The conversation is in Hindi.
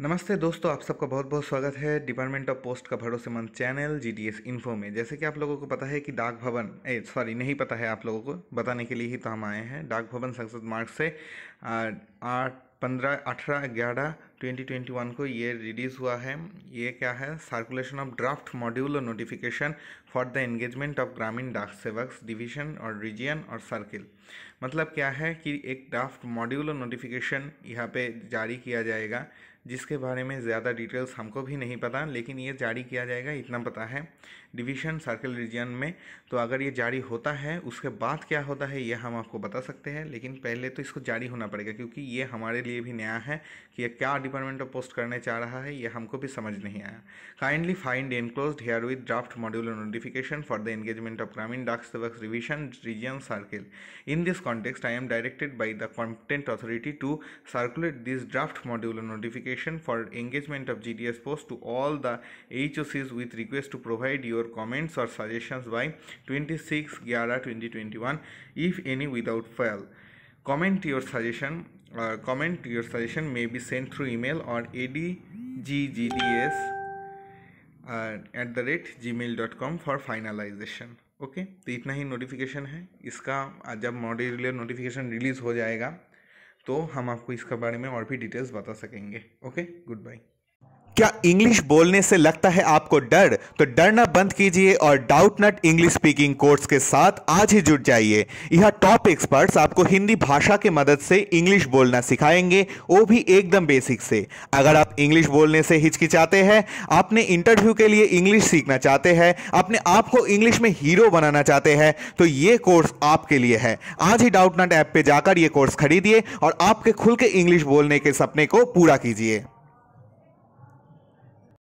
नमस्ते दोस्तों आप सबका बहुत बहुत स्वागत है डिपार्टमेंट ऑफ पोस्ट का भरोसेमंद channel G D S info में जैसे कि आप लोगों को पता है कि डाक भवन ए सॉरी नहीं पता है आप लोगों को बताने के लिए ही तो हम आए हैं डाक भवन संसद मार्ग से आठ पंद्रह अठारह ग्यारह ट्वेंटी ट्वेंटी वन को ये रिलीज़ हुआ है ये क्या है सर्कुलेशन ऑफ ड्राफ्ट मॉड्यूल और notification for the engagement of Gramin Dak सेवक डिवीजन और रीजियन और सर्किल मतलब क्या है कि एक ड्राफ्ट मॉड्यूल और नोटिफिकेशन यहाँ पे जारी किया जाएगा जिसके बारे में ज़्यादा डिटेल्स हमको भी नहीं पता लेकिन ये जारी किया जाएगा इतना पता है डिवीज़न सर्कल रीजन में तो अगर ये जारी होता है उसके बाद क्या होता है ये हम आपको बता सकते हैं लेकिन पहले तो इसको जारी होना पड़ेगा क्योंकि ये हमारे लिए भी नया है कि यह क्या डिपार्टमेंट ऑफ पोस्ट करने चाह रहा है यह हमको भी समझ नहीं आया kindly find enclose herewith draft modular notification for the engagement of Gramin Dak Sevak revision region circle in this context I am directed by the content authority to circulate this draft modular notification application for engagement of GDS post to all the HOCs with request to provide your comments or suggestions by 26 Gyara 2021 if any without fail. Comment your suggestion uh, comment your suggestion may be sent through email or adggds uh, at the rate Gmail dot com for तो इतना ही नोटिफिकेशन है इसका जब मॉडल नोटिफिकेशन रिलीज़ हो जाएगा तो हम आपको इसके बारे में और भी डिटेल्स बता सकेंगे ओके गुड बाय क्या इंग्लिश बोलने से लगता है आपको डर तो डरना बंद कीजिए और Doubtnut English speaking course के साथ आज ही जुट जाइए यह टॉप एक्सपर्ट्स आपको हिंदी भाषा के मदद से इंग्लिश बोलना सिखाएंगे वो भी एकदम बेसिक से अगर आप इंग्लिश बोलने से हिचकिचाते हैं आपने इंटरव्यू के लिए इंग्लिश सीखना चाहते हैं अपने आप को इंग्लिश में हीरो बनाना चाहते हैं तो ये कोर्स आपके लिए है आज ही डाउट नट ऐप पर जाकर ये कोर्स खरीदिए और आपके खुल के इंग्लिश बोलने के सपने को पूरा कीजिए